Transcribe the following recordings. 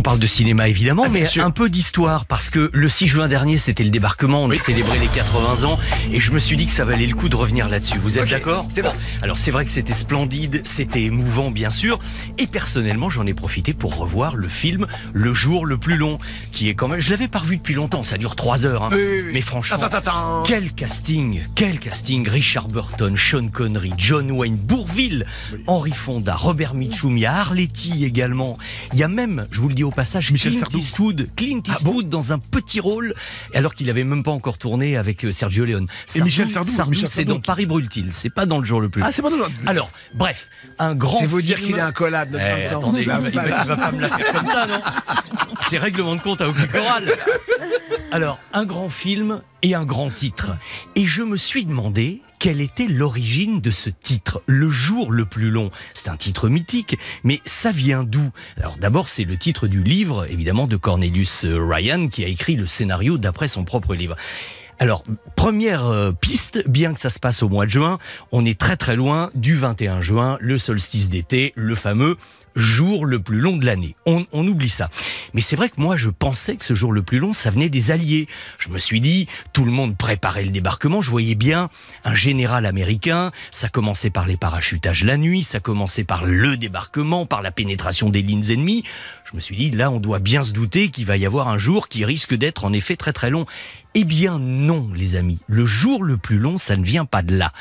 On parle de cinéma évidemment, ah, mais un peu d'histoire parce que le 6 juin dernier, c'était le débarquement, on a célébré les 80 ans et je me suis dit que ça valait le coup de revenir là-dessus. Vous êtes d'accord C'est bon. Alors c'est vrai que c'était splendide, c'était émouvant bien sûr et personnellement, j'en ai profité pour revoir le film Le jour le plus long qui est quand même je l'avais pas vu depuis longtemps, ça dure 3 heures hein. Mais franchement, quel casting, quel casting Richard Burton, Sean Connery, John Wayne, Bourville, Henri Fonda, Robert Mitchum, il y a également. Il y a même, je vous le dis au passage Michel Clint Sardou. Eastwood, Clint ah Eastwood dans un petit rôle, alors qu'il n'avait même pas encore tourné avec euh, Sergio Leone. Et Michel Sardou, c'est dans Paris Brûle-t-il, c'est pas dans le jour le plus. Ah, c'est pas dans le jour. Alors, bref, un grand. C'est vous dire qu'il est un notre eh, Attendez, pas me la faire comme ça, non C'est règlement de compte à aucune chorale. Alors, un grand film et un grand titre. Et je me suis demandé quelle était l'origine de ce titre, Le jour le plus long C'est un titre mythique, mais ça vient d'où Alors d'abord, c'est le titre du livre, évidemment, de Cornelius euh, Ryan, qui a écrit le scénario d'après son propre livre. Alors, première euh, piste, bien que ça se passe au mois de juin, on est très très loin du 21 juin, le solstice d'été, le fameux jour le plus long de l'année. On, oublie ça. Mais c'est vrai que moi, je pensais que ce jour le plus long, ça venait des Alliés. Je me suis dit, tout le monde préparait le débarquement. Je voyais bien un général américain. Ça commençait par les parachutages la nuit, ça commençait par le débarquement, par la pénétration des lignes ennemies. Je me suis dit, là, on doit bien se douter qu'il va y avoir un jour qui risque d'être en effet très très long. Eh bien non, les amis, le jour le plus long, ça ne vient pas de là.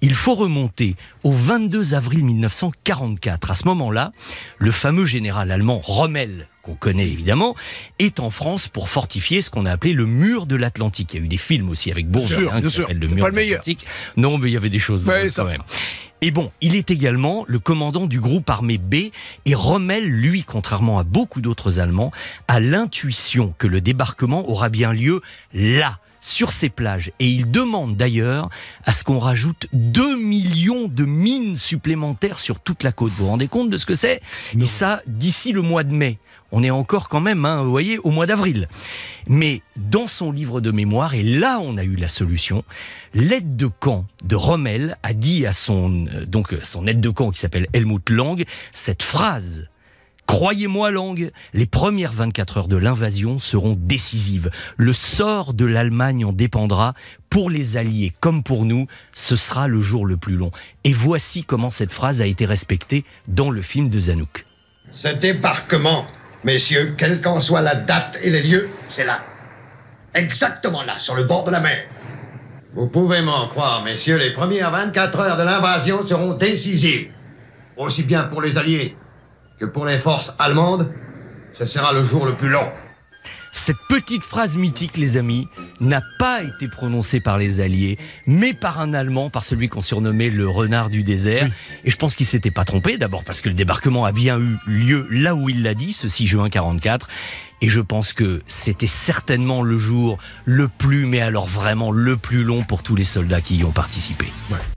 Il faut remonter au 22 avril 1944. À ce moment-là, le fameux général allemand Rommel, qu'on connaît évidemment, est en France pour fortifier ce qu'on a appelé le mur de l'Atlantique. Il y a eu des films aussi avec Bourges, hein, qui s'appelle le mur de l'Atlantique. Non, mais il y avait des choses quand même. Et bon, il est également le commandant du groupe armé B et Rommel, lui, contrairement à beaucoup d'autres Allemands, a l'intuition que le débarquement aura bien lieu là, sur ces plages. Et il demande d'ailleurs à ce qu'on rajoute 2 millions de mines supplémentaires sur toute la côte. Vous vous rendez compte de ce que c'est Et ça, d'ici le mois de mai. On est encore quand même, hein, vous voyez, au mois d'avril. Mais dans son livre de mémoire, et là on a eu la solution, l'aide de camp de Rommel a dit à son, euh, donc, son aide de camp qui s'appelle Helmut Lang cette phrase Croyez-moi, Lang, les premières 24 heures de l'invasion seront décisives. Le sort de l'Allemagne en dépendra. Pour les Alliés comme pour nous, ce sera le jour le plus long. Et voici comment cette phrase a été respectée dans le film de Zanouk. Cet débarquement, messieurs, quelle qu'en soit la date et les lieux, c'est là. Exactement là, sur le bord de la mer. Vous pouvez m'en croire, messieurs, les premières 24 heures de l'invasion seront décisives. Aussi bien pour les Alliés que pour les forces allemandes, ce sera le jour le plus long. Cette petite phrase mythique, les amis, n'a pas été prononcée par les Alliés, mais par un Allemand, par celui qu'on surnommait le renard du désert. Et je pense qu'il s'était pas trompé, d'abord parce que le débarquement a bien eu lieu là où il l'a dit, ce 6 juin 44. Et je pense que c'était certainement le jour le plus, mais alors vraiment le plus long pour tous les soldats qui y ont participé.